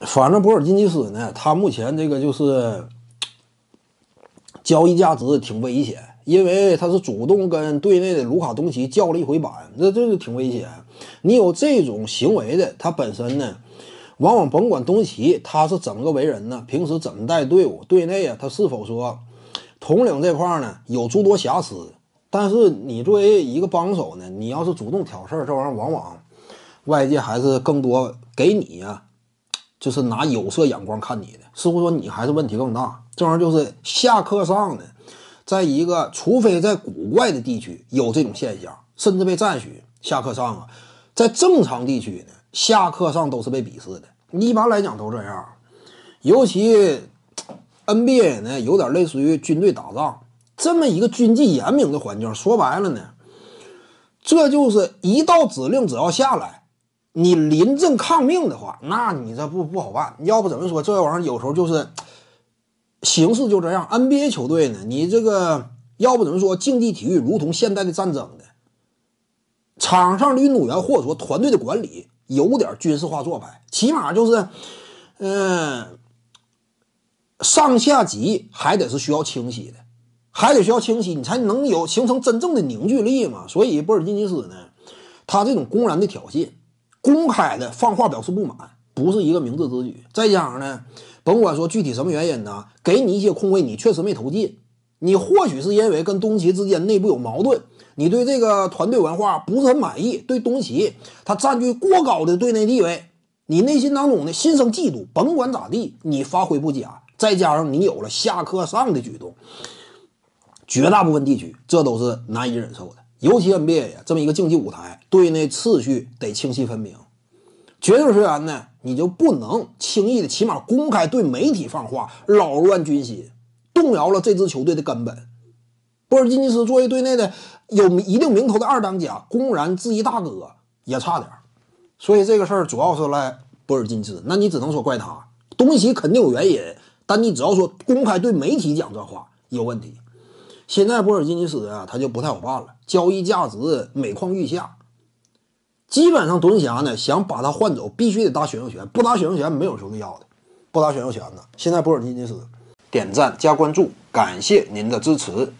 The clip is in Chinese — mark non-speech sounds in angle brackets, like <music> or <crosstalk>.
反正博尔津斯呢，他目前这个就是交易价值挺危险，因为他是主动跟队内的卢卡东奇叫了一回板，那这就挺危险。你有这种行为的，他本身呢，往往甭管东奇他是怎么个为人呢，平时怎么带队伍，队内啊他是否说统领这块儿呢有诸多瑕疵。但是你作为一个帮手呢，你要是主动挑事儿，这玩意儿往往外界还是更多给你呀。就是拿有色眼光看你的，似乎说你还是问题更大。这玩意儿就是下课上呢，在一个除非在古怪的地区有这种现象，甚至被赞许；下课上啊，在正常地区呢，下课上都是被鄙视的。一般来讲都这样，尤其 <tsk> NBA 呢，有点类似于军队打仗这么一个军纪严明的环境。说白了呢，这就是一道指令只要下来。你临阵抗命的话，那你这不不好办。要不怎么说这玩意儿有时候就是形势就这样。NBA 球队呢，你这个要不怎么说竞技体育如同现代的战争呢？场上的运动员或者说团队的管理有点军事化做派，起码就是，嗯，上下级还得是需要清晰的，还得需要清晰，你才能有形成真正的凝聚力嘛。所以，波尔津吉斯呢，他这种公然的挑衅。公开的放话表示不满，不是一个明智之举。再加上呢，甭管说具体什么原因呢，给你一些空位，你确实没投进。你或许是因为跟东齐之间内部有矛盾，你对这个团队文化不是很满意，对东齐他占据过高的队内地位，你内心当中呢心生嫉妒。甭管咋地，你发挥不佳，再加上你有了下课上的举动，绝大部分地区这都是难以忍受的。尤其 NBA 这么一个竞技舞台，队内次序得清晰分明。绝对球员呢，你就不能轻易的，起码公开对媒体放话，扰乱军心，动摇了这支球队的根本。波尔津吉斯作为队内的有一定名头的二当家，公然质疑大哥，也差点。所以这个事儿主要是赖波尔津吉斯，那你只能说怪他。东西肯定有原因，但你只要说公开对媒体讲这话，有问题。现在波尔津吉斯啊，他就不太好办了，交易价值每况愈下，基本上独行侠呢想把他换走，必须得打选秀权，不打选秀权没有球队要的，不打选秀权的。现在波尔津吉斯，点赞加关注，感谢您的支持。